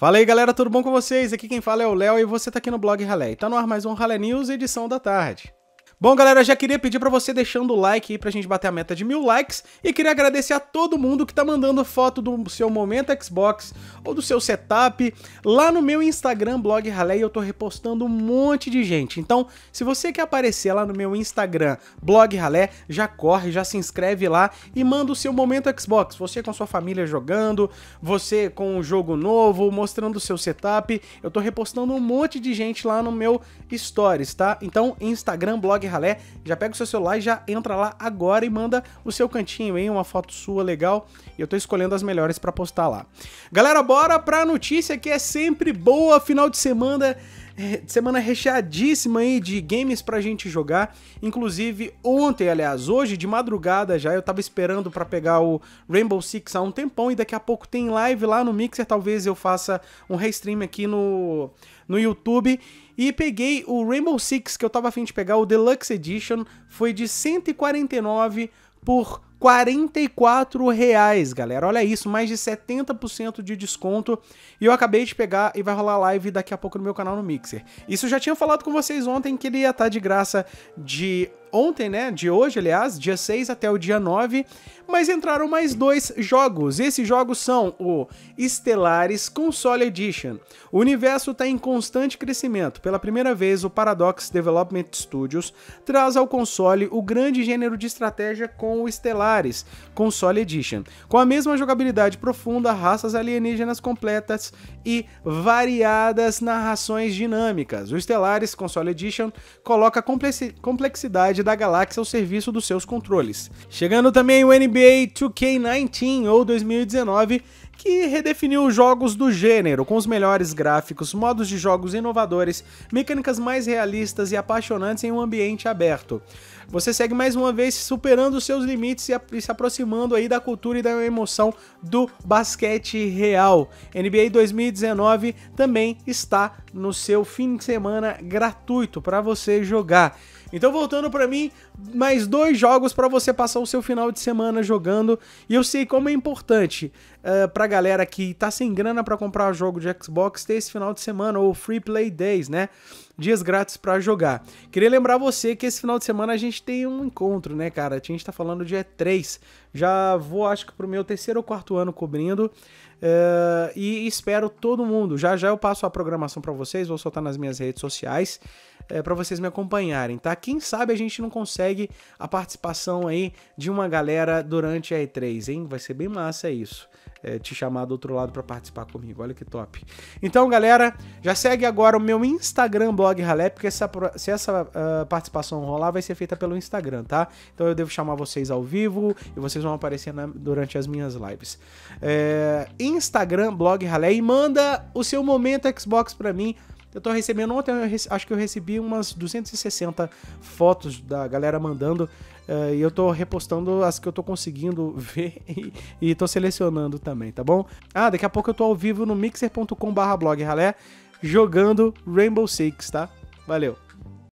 Fala aí galera, tudo bom com vocês? Aqui quem fala é o Léo e você tá aqui no blog Ralé. Então, tá no ar mais um Ralé News, edição da tarde. Bom, galera, já queria pedir pra você deixando o like aí pra gente bater a meta de mil likes e queria agradecer a todo mundo que tá mandando foto do seu momento Xbox ou do seu setup lá no meu Instagram, blog e eu tô repostando um monte de gente. Então, se você quer aparecer lá no meu Instagram, blog Ralé, já corre, já se inscreve lá e manda o seu momento Xbox. Você com sua família jogando, você com um jogo novo, mostrando o seu setup. Eu tô repostando um monte de gente lá no meu Stories, tá? Então, Instagram, blog ralé, já pega o seu celular e já entra lá agora e manda o seu cantinho, hein? Uma foto sua legal. E eu tô escolhendo as melhores para postar lá. Galera, bora pra notícia que é sempre boa. Final de semana semana recheadíssima aí de games pra gente jogar. Inclusive, ontem, aliás, hoje de madrugada já, eu tava esperando para pegar o Rainbow Six há um tempão e daqui a pouco tem live lá no Mixer, talvez eu faça um restream aqui no no YouTube e peguei o Rainbow Six que eu tava afim de pegar, o Deluxe Edition, foi de 149 por 44 reais, galera. Olha isso, mais de 70% de desconto. E eu acabei de pegar e vai rolar live daqui a pouco no meu canal no Mixer. Isso eu já tinha falado com vocês ontem que ele ia estar tá de graça de ontem, né? De hoje, aliás, dia 6 até o dia 9. Mas entraram mais dois jogos. Esses jogos são o Stellaris Console Edition. O universo está em constante crescimento. Pela primeira vez, o Paradox Development Studios traz ao console o grande gênero de estratégia com o Stellaris Console Edition, com a mesma jogabilidade profunda, raças alienígenas completas e variadas narrações dinâmicas. O Stellaris Console Edition coloca complexidade da galáxia ao serviço dos seus controles. Chegando também o NBA 2K19 ou 2019, que redefiniu jogos do gênero, com os melhores gráficos, modos de jogos inovadores, mecânicas mais realistas e apaixonantes em um ambiente aberto. Você segue mais uma vez superando seus limites e se aproximando aí da cultura e da emoção do basquete real. NBA 2019 também está no seu fim de semana gratuito para você jogar. Então voltando para mim, mais dois jogos para você passar o seu final de semana jogando. E eu sei como é importante uh, pra galera que tá sem grana para comprar jogo de Xbox ter esse final de semana, ou Free Play Days, né? Dias grátis para jogar. Queria lembrar você que esse final de semana a gente tem um encontro, né, cara? A gente tá falando de e 3. Já vou, acho que pro meu terceiro ou quarto ano cobrindo. Uh, e espero todo mundo. Já já eu passo a programação para vocês, vou soltar nas minhas redes sociais é, eh, para vocês me acompanharem, tá? Quem sabe a gente não consegue a participação aí de uma galera durante a E3, hein? Vai ser bem massa isso é, te chamar do outro lado para participar comigo. Olha que top. Então, galera, já segue agora o meu Instagram, blog Ralé, porque essa, se essa uh, participação rolar, vai ser feita pelo Instagram, tá? Então eu devo chamar vocês ao vivo e vocês vão aparecer na, durante as minhas lives. É, Instagram, blog Ralé, e manda o seu momento Xbox para mim. Eu tô recebendo ontem, eu rece, acho que eu recebi umas 260 fotos da galera mandando Uh, e eu tô repostando as que eu tô conseguindo ver e, e tô selecionando também, tá bom? Ah, daqui a pouco eu tô ao vivo no mixer.com/blog, ralé, jogando Rainbow Six, tá? Valeu.